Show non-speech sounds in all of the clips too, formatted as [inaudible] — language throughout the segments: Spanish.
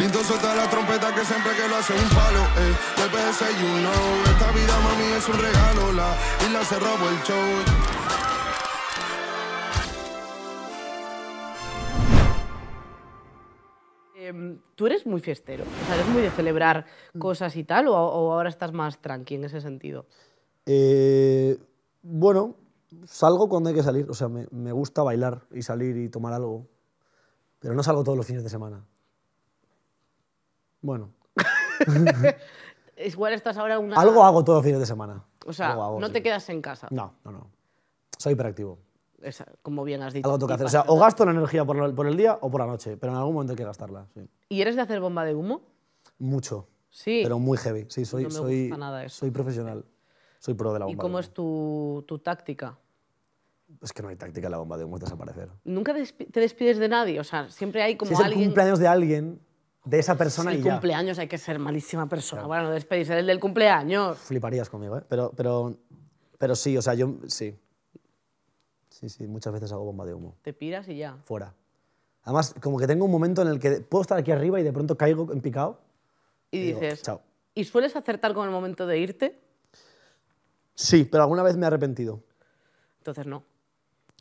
Tinto suelta la trompeta que siempre que lo hace un palo, eh. Golpe de no. esta vida mami es un regalo, la isla se robó el show. Em, ¿Tú eres muy fiestero? ¿Eres muy de celebrar mm. cosas y tal? ¿O, ahora estás más tranqui en ese sentido? Eh, bueno, salgo cuando hay que salir. O sea, me, me, gusta bailar y salir y tomar algo. Pero no salgo todos los fines de semana. Bueno. Igual estás ahora una... Algo hago todos los fines de semana. O sea, no te quedas en casa. No, no, no. Soy hiperactivo. como bien has dicho. Algo tengo que hacer. O gasto la energía por, el día o por la noche, pero en algún momento hay que gastarla. ¿Y eres de hacer bomba de humo? Mucho. Sí. Pero muy heavy. Sí, soy, no me gusta nada eso. soy profesional. Soy pro de la bomba. ¿Y cómo es tu, táctica? Es que no hay táctica en la bomba de humo, es desaparecer. ¿Nunca te despides de nadie? O sea, siempre hay como si es cumpleaños de alguien, de esa persona y ya. cumpleaños hay que ser malísima persona. Bueno, no despedirse del del cumpleaños. Fliparías conmigo, ¿eh? Pero, pero, pero sí, o sea, yo sí. Sí, sí, muchas veces hago bomba de humo. Te piras y ya. Fuera. Además, como que tengo un momento en el que puedo estar aquí arriba y de pronto caigo en picado. Y, dices, chao. ¿Y sueles acertar con el momento de irte? Sí, pero alguna vez me he arrepentido. Entonces no.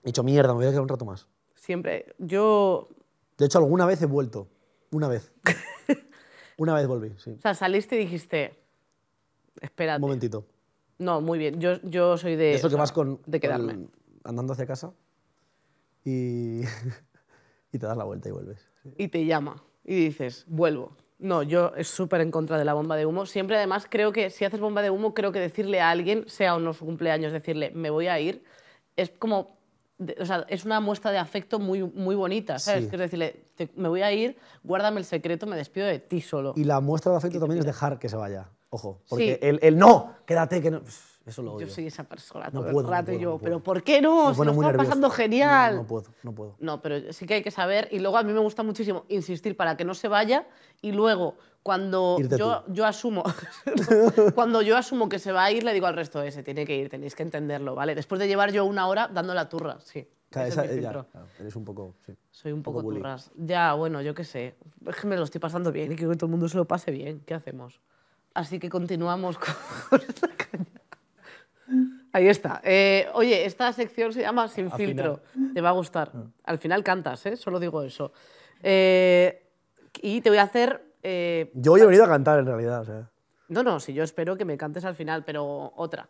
He dicho, mierda, me voy a quedar un rato más. Siempre. Yo... De hecho, alguna vez he vuelto. Una vez. [laughs] Una vez volví, sí. O sea, saliste y dijiste, espera Un momentito. No, muy bien. Yo, soy de... Eso que vas con... De quedarme. andando hacia casa y, [laughs] y te das la vuelta y vuelves. Y te llama y dices, vuelvo. No, yo es súper en contra de la bomba de humo. Siempre, además, creo que si haces bomba de humo, creo que decirle a alguien, sea o no cumpleaños, decirle, me voy a ir, es como o sea, es una muestra de afecto muy, muy bonita, ¿sabes? es decirle, me voy a ir, guárdame el secreto, me despido de ti solo. Y la muestra de afecto también es dejar que se vaya, ojo. Porque el, no, quédate, que no... Eso lo odio. Yo soy esa persona todo el rato yo, pero ¿por qué no? Se lo está pasando genial. No, puedo, no puedo. No, pero sí que hay que saber, y luego a mí me gusta muchísimo insistir para que no se vaya, y luego cuando yo, yo, asumo, [laughs] cuando yo asumo que se va a ir, le digo al resto ese, eh, tiene que ir, tenéis que entenderlo, ¿vale? Después de llevar yo una hora dando la turra, sí. Eh, claro, es eres un poco... Soy un poco, turras. Ya, bueno, yo qué sé. Es que me lo estoy pasando bien y que todo el mundo se lo pase bien. ¿Qué hacemos? Así que continuamos con la [laughs] caña. Ahí está. Eh, oye, esta sección se llama Sin filtro. Te va a gustar. Ah. Al final cantas, ¿eh? Solo digo eso. y te voy a hacer eh, yo he venido a cantar en realidad. No, no, si yo espero que me cantes al final, pero otra.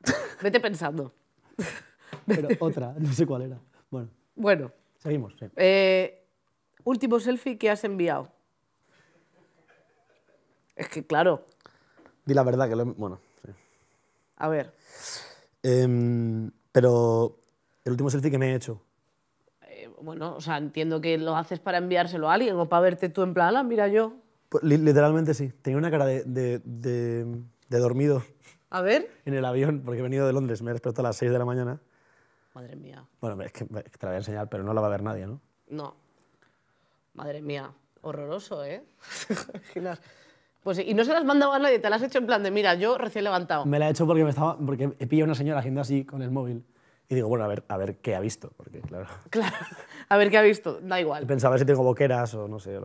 [laughs] Vete pensando. pero otra, no sé cuál era. Bueno. Bueno. Seguimos, eh, último selfie que has enviado. Es que, claro. Di la verdad que lo. He... Bueno, sí. A ver. Em, pero el último selfie que me he hecho bueno, o sea, entiendo que lo haces para enviárselo a alguien o para verte tú en plan, mira yo. Pues, literalmente sí, tenía una cara de, dormido. A ver. En el avión, porque he venido de Londres, me he despertado a las 6 de la mañana. Madre mía. Bueno, es que, te la voy a enseñar, pero no la va a ver nadie, ¿no? No. Madre mía, horroroso, ¿eh? [laughs] Pues, y no se las mandaba a nadie, te las has hecho en plan de, mira, yo recién levantado. Me la he hecho porque, me estaba, porque he pillado a una señora haciendo así con el móvil. Y digo, bueno, a ver, a ver qué ha visto, porque claro... [laughs] Claro, a ver qué ha visto, da igual. Pensaba si tengo boqueras o no sé.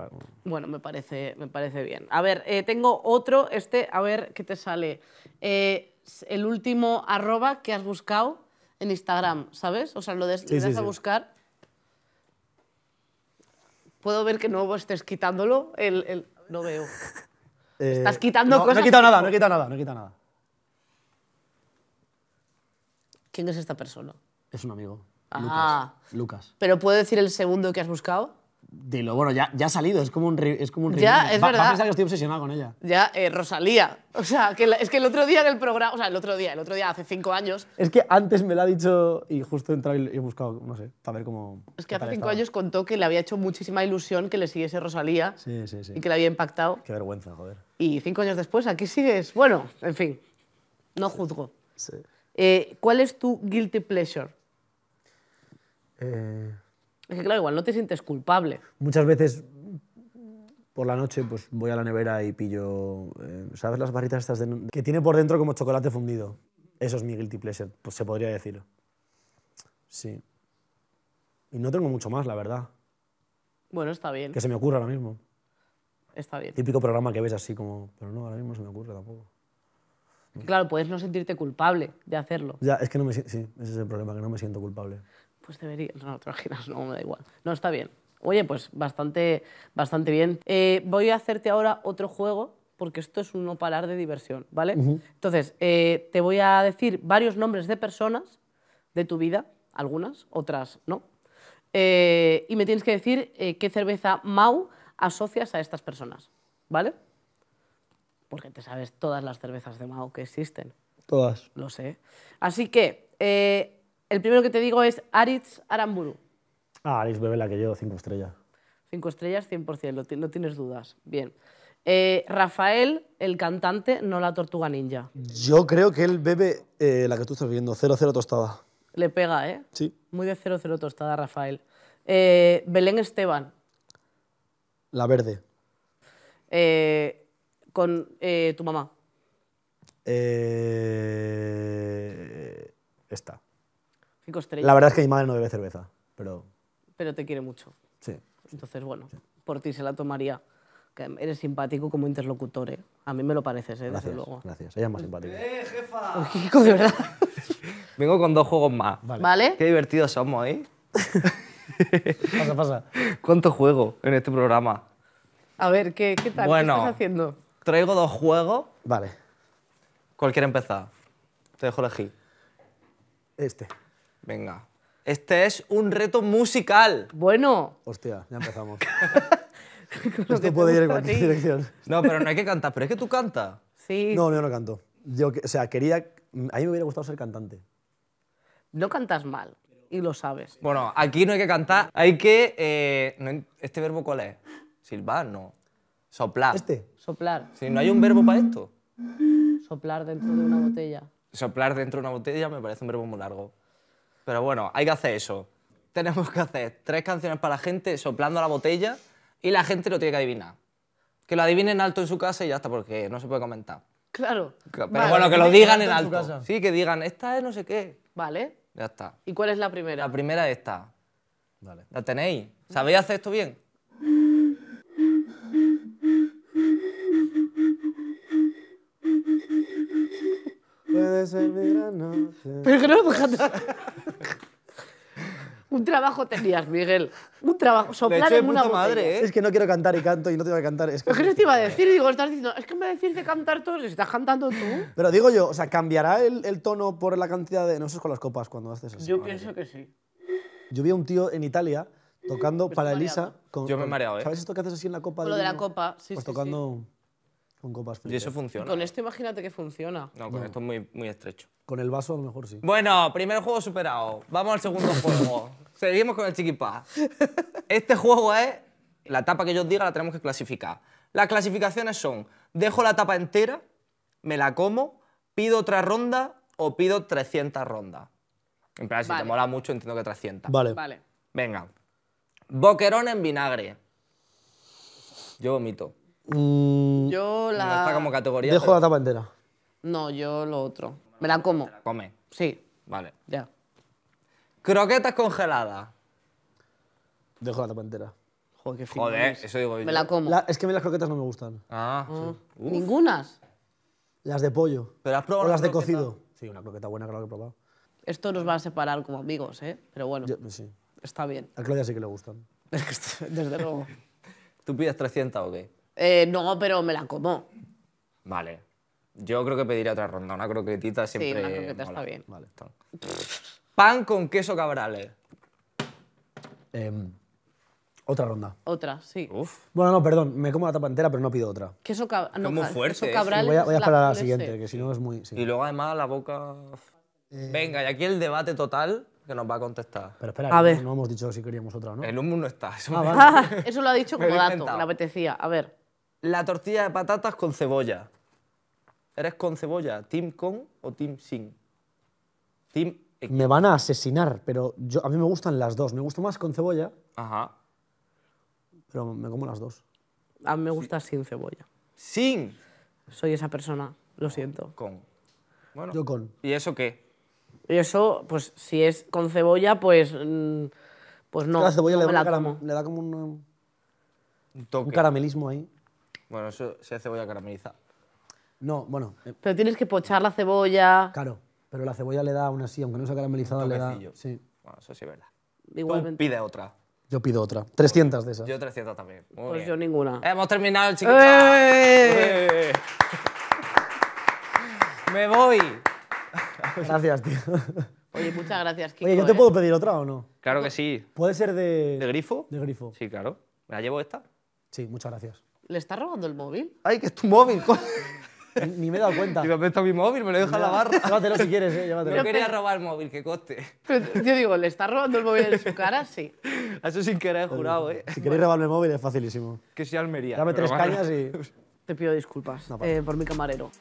Bueno, me parece, me parece bien. A ver, eh, tengo otro, este, a ver qué te sale. Eh, el último arroba que has buscado en Instagram, ¿sabes? O sea, lo de, das a buscar. Puedo ver que no estés quitándolo, el, no veo. [laughs] Eh, Estás quitando cosas. No he quitado nada, no he quitado nada, no he quitado nada. ¿Quién es esta persona? Es un amigo. Ah. Lucas. ¿Pero puedo decir el segundo que has buscado? Dilo, bueno, ya, ya ha salido, es como un es como un Ya, es verdad. Va a que estoy obsesionado con ella. Ya, eh, Rosalía. O sea, que es que el otro día en el programa, o sea, el otro día, el otro día hace cinco años. Es que antes me lo ha dicho y justo he entrado y he buscado, no sé, para ver cómo. Es que hace cinco años contó que le había hecho muchísima ilusión que le siguiese Rosalía. Sí, sí, sí. Y que le había impactado. Qué vergüenza, joder. Y cinco años después, aquí sigues. Bueno, en fin, no juzgo. Sí. Eh, ¿Cuál es tu guilty pleasure? Eh. Es que claro, igual no te sientes culpable. Muchas veces por la noche pues voy a la nevera y pillo, eh, ¿sabes las barritas estas de... que tiene por dentro como chocolate fundido? Eso es mi guilty pleasure, pues se podría decir. Sí. Y no tengo mucho más, la verdad. Bueno, está bien. Que se me ocurra ahora mismo. Está bien. Típico programa que ves así como, pero no, ahora mismo se me ocurre tampoco. Claro, puedes no sentirte culpable de hacerlo. Ya, es que no me sí, ese es el problema, que no me siento culpable. Pues debería, no, te imaginas, no, me da igual. No, está bien. Oye, pues bastante, bastante bien. Eh, voy a hacerte ahora otro juego, porque esto es un no parar de diversión, ¿vale? Entonces, eh, te voy a decir varios nombres de personas de tu vida, algunas, otras no. Eh, y me tienes que decir qué cerveza Mau asocias a estas personas, ¿vale? porque te sabes todas las cervezas de Mao que existen. Todas. Lo sé. Así que, eh, el primero que te digo es Aritz Aramburu. Ah, Aritz bebe la que yo, cinco estrellas. Cinco estrellas, 100%, no tienes dudas. Bien. Eh, Rafael, el cantante, no la tortuga ninja. Yo creo que él bebe eh, la que tú estás viendo, 00 tostada. Le pega, ¿eh? Sí. Muy de cero tostada, Rafael. Belén Esteban. La verde. Eh, con eh, tu mamá? Eh, esta. La verdad es que mi madre no bebe cerveza, pero... Pero te quiere mucho. Sí. Entonces, bueno, por ti se la tomaría. eres simpático como interlocutor, ¿eh? A mí me lo pareces, ¿eh? desde luego. Gracias, ella es más eh, simpática. ¡Eh, jefa! Kiko, de verdad. [laughs] Vengo con dos juegos más. Vale. Qué divertidos somos, ¿eh? [laughs] pasa, pasa. ¿Cuánto juego en este programa? A ver, ¿qué, tal? ¿Qué estás haciendo? Traigo dos juegos. Vale. ¿Cuál quiere empezar? Te dejo elegir. Este. Venga. Este es un reto musical. Bueno. Hostia, ya empezamos. [laughs] Esto puede ir en cualquier dirección. No, pero no hay que cantar. Pero es que tú cantas. Sí. No, yo no canto. o sea, quería... A mí me hubiera gustado ser cantante. No cantas mal. Y lo sabes. Bueno, aquí no hay que cantar. Hay que... Eh, ¿Este verbo cuál es? Silbar, no. Soplar. ¿Este? Soplar. Si no hay un verbo para esto. Soplar dentro de una botella. Soplar dentro de una botella me parece un verbo muy largo. Pero bueno, hay que hacer eso. Tenemos que hacer tres canciones para la gente soplando la botella y la gente lo tiene que adivinar. Que lo adivinen alto en su casa y ya está, porque no se puede comentar. Claro. Pero bueno, que lo digan en alto. En alto. Sí, que digan, esta es no sé qué. Vale. Ya está. ¿Y cuál es la primera? La primera es esta. Vale. ¿La tenéis? ¿Sabéis hacer esto bien? [laughs] no sé. Pero no Un trabajo tenías, Miguel. Un trabajo. Soplar en una madre, ¿eh? Es que no quiero cantar y canto y no te iba a cantar. Es que... no te iba a decir, digo, estás diciendo, es que me decís de cantar todo, y estás cantando tú. Pero digo yo, o sea, ¿cambiará el, tono por la cantidad de... No, sé es con las copas cuando haces eso. Yo pienso que sí. Yo vi a un tío en Italia tocando pues para Elisa. ¿eh? Con, yo me he mareado, ¿eh? ¿Sabes esto que haces así en la copa? Con lo de la copa, sí, Pues tocando... Y eso funciona. Con esto imagínate que funciona. No, con esto es muy, muy estrecho. Con el vaso mejor sí. Bueno, primer juego superado. Vamos al segundo [laughs] juego. Seguimos con el chiquipá. Este juego es... La tapa que yo os diga la tenemos que clasificar. Las clasificaciones son... Dejo la tapa entera, me la como, pido otra ronda o pido 300 rondas. En plan, si te mola mucho, entiendo que 300. Vale. Venga. Boquerón en vinagre. Yo vomito. Mm, yo la. como categoría. Dejo la tapa entera. No, yo lo otro. Me la como. come? Sí. Vale. Ya. Croquetas congeladas. Dejo la tapa entera. Joder, Joder, eso digo yo. Me la como. es que a mí las croquetas no me gustan. Ah, ah. ¿Ningunas? Las de pollo. ¿Pero has probado o las de cocido. Sí, una croqueta buena creo que he probado. Esto nos va a separar como amigos, ¿eh? Pero bueno. sí. Está bien. A Claudia sí que le gustan. [laughs] Desde luego. [laughs] ¿Tú pides 300 o qué? Eh, no, pero me la como. Vale. Yo creo que pediría otra ronda. Una croquetita siempre. Sí, una croquetita está bien. Vale, está. Pan con queso cabrales. Em, otra ronda. Otra, sí. Uf. Bueno, no, perdón. Me como la tapa entera, pero no pido otra. Queso cabrales. No, muy fuerte. ¿eh? voy a, a esperar a la siguiente, que si no es muy. Y luego además la boca. Eh. Venga, y aquí el debate total que nos va a contestar. Pero espera, a ver. no hemos dicho si queríamos otra, ¿no? El humo no está. Eso, ah, ah, eso lo ha dicho [laughs] como dato, me apetecía. A ver la tortilla de patatas con cebolla. ¿Eres con cebolla? Tim con o Tim sin? Team... Me van a asesinar, pero a mí me gustan las dos. Me gusta más con cebolla, Ajá. pero me como las dos. A mí me gusta sin cebolla. ¿Sin? Soy esa persona, lo siento. Con. Bueno. Yo con. ¿Y eso qué? Y eso, pues si es con cebolla, pues, mm, pues no. la cebolla le, da como. le da como un, un caramelismo ahí. Bueno, eso es cebolla caramelizada. No, bueno. Eh, pero tienes que pochar la cebolla. Claro, pero la cebolla le da aún así, aunque no sea caramelizada, le da. Sí. Bueno, eso sí es verdad. Igualmente. pide otra. Yo pido otra. 300 de esas. Yo 300 también. pues yo ninguna. Hemos terminado el chiquito. ¡Eh! ¡Eh! Me voy. Gracias, tío. Oye, muchas gracias, Kiko. Oye, ¿yo te puedo pedir otra o no? Claro que sí. ¿Puede ser de. ¿De grifo? De grifo. Sí, claro. ¿Me la llevo esta? Sí, muchas gracias. ¿Le está robando el móvil? ¡Ay, que es tu móvil! [laughs] Ni me he dado cuenta. ¿Y dónde está mi móvil? Me lo deja en la barra. Llévatelo si quieres, eh, llévatelo. Yo quería robar el móvil, que coste. Pero yo digo, ¿le está robando el móvil en su cara? Sí. [laughs] Eso sin querer, jurado, ¿eh? Si queréis robarme el móvil es facilísimo. Que sea Almería. Dame tres cañas y... Te pido disculpas eh, por mi camarero.